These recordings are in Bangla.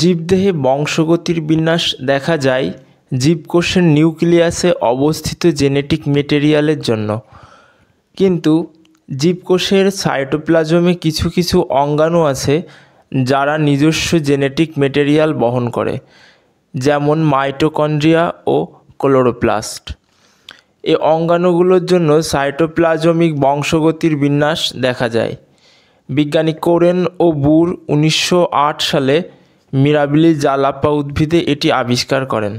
জীবদেহে বংশগতির বিন্যাস দেখা যায় জীবকোষের নিউক্লিয়াসে অবস্থিত জেনেটিক মেটেরিয়ালের জন্য কিন্তু জীবকোষের সাইটোপ্লাজমে কিছু কিছু অঙ্গাণু আছে যারা নিজস্ব জেনেটিক মেটেরিয়াল বহন করে যেমন মাইটোকন্ড্রিয়া ও ক্লোরোপ্লাস্ট এ অঙ্গাণুগুলোর জন্য সাইটোপ্লাজমিক বংশগতির বিন্যাস দেখা যায় বিজ্ঞানী কোরেন ও বুর উনিশশো সালে মিরাবিলি জালাপা উদ্ভিদে এটি আবিষ্কার করেন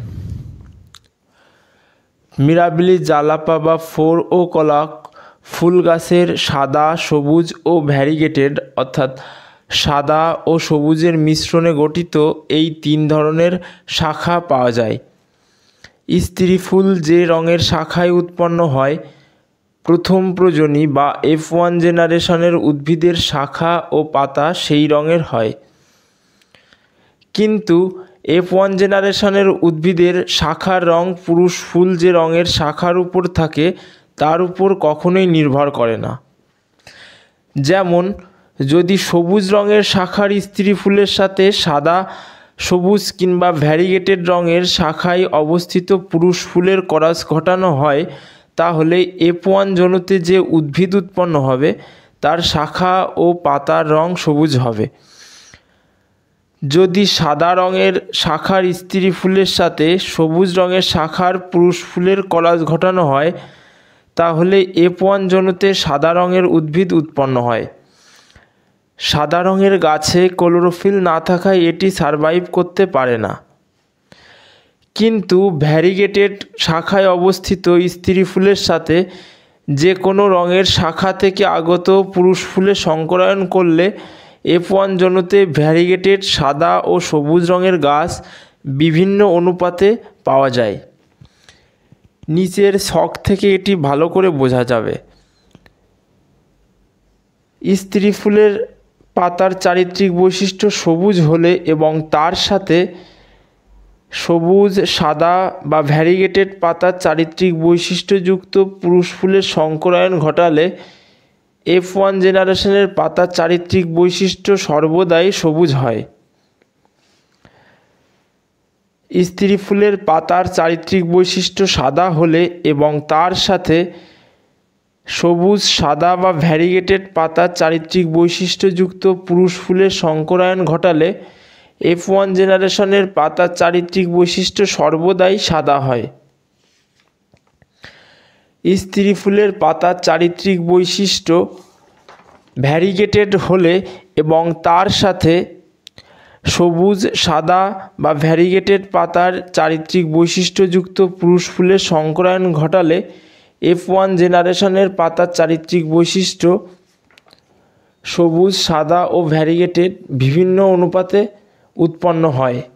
মিরাবিলি জালাপা বা ফোর ও কলাক ফুল গাছের সাদা সবুজ ও ভ্যারিগেটেড অর্থাৎ সাদা ও সবুজের মিশ্রণে গঠিত এই তিন ধরনের শাখা পাওয়া যায় স্ত্রী ফুল যে রঙের শাখায় উৎপন্ন হয় প্রথম প্রজনী বা এফ ওয়ান জেনারেশনের উদ্ভিদের শাখা ও পাতা সেই রঙের হয় কিন্তু এফ ওয়ান জেনারেশনের উদ্ভিদের শাখার রঙ পুরুষ ফুল যে রঙের শাখার উপর থাকে তার উপর কখনোই নির্ভর করে না যেমন যদি সবুজ রঙের শাখার স্ত্রী ফুলের সাথে সাদা সবুজ কিংবা ভ্যারিগেটেড রঙের শাখায় অবস্থিত পুরুষ ফুলের করাস ঘটানো হয় তাহলে এফ ওয়ান জনুতে যে উদ্ভিদ উৎপন্ন হবে তার শাখা ও পাতার রং সবুজ হবে যদি সাদা রঙের শাখার স্ত্রী ফুলের সাথে সবুজ রঙের শাখার পুরুষ ফুলের কলাজ ঘটানো হয় তাহলে এপ ওয়ান জনুতে সাদা রঙের উদ্ভিদ উৎপন্ন হয় সাদা রঙের গাছে ক্লোরোফিল না থাকায় এটি সারভাইভ করতে পারে না কিন্তু ভ্যারিগেটেড শাখায় অবস্থিত স্ত্রী ফুলের সাথে যে কোনো রঙের শাখা থেকে আগত পুরুষ ফুলে সংকরায়ন করলে এফ ওয়ান জোনতে ভ্যারিগেটেড সাদা ও সবুজ রঙের গাছ বিভিন্ন অনুপাতে পাওয়া যায় নিচের শখ থেকে এটি ভালো করে বোঝা যাবে স্ত্রী ফুলের পাতার চারিত্রিক বৈশিষ্ট্য সবুজ হলে এবং তার সাথে সবুজ সাদা বা ভ্যারিগেটেড পাতার চারিত্রিক বৈশিষ্ট্যযুক্ত পুরুষ ফুলের সংকরায়ন ঘটালে এফ ওয়ান জেনারেশনের পাতার চারিত্রিক বৈশিষ্ট্য সর্বদাই সবুজ হয় স্ত্রী ফুলের পাতার চারিত্রিক বৈশিষ্ট্য সাদা হলে এবং তার সাথে সবুজ সাদা বা ভ্যারিগেটেড পাতার চারিত্রিক বৈশিষ্ট্যযুক্ত পুরুষ ফুলের সংকরায়ন ঘটালে এফ ওয়ান জেনারেশনের পাতার চারিত্রিক বৈশিষ্ট্য সর্বদাই সাদা হয় স্ত্রী ফুলের পাতার চারিত্রিক বৈশিষ্ট্য ভ্যারিগেটেড হলে এবং তার সাথে সবুজ সাদা বা ভ্যারিগেটেড পাতার চারিত্রিক বৈশিষ্ট্যযুক্ত পুরুষ ফুলের সংকরায়ন ঘটালে এফ ওয়ান জেনারেশনের পাতার চারিত্রিক বৈশিষ্ট্য সবুজ সাদা ও ভ্যারিগেটেড বিভিন্ন অনুপাতে উৎপন্ন হয়